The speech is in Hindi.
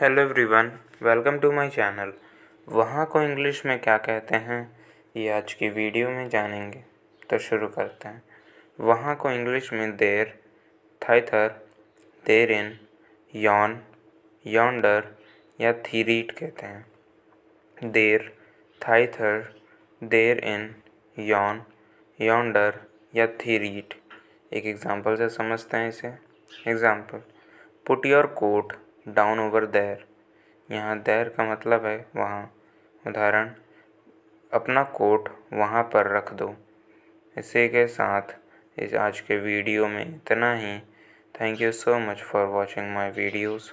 hello everyone welcome to my channel वहाँ को इंग्लिश में क्या कहते हैं ये आज की वीडियो में जानेंगे तो शुरू करते हैं वहाँ को इंग्लिश में देर थाइथर देर इन यौन यौंडर या थीरीट कहते हैं देर थाइथर देर इन यौन यौंडर या थीरीट एक एग्ज़ाम्पल से समझते हैं इसे example put your coat down over there यहाँ दैर का मतलब है वहाँ उदाहरण अपना कोट वहाँ पर रख दो इसी के साथ इस आज के वीडियो में इतना ही thank you so much for watching my videos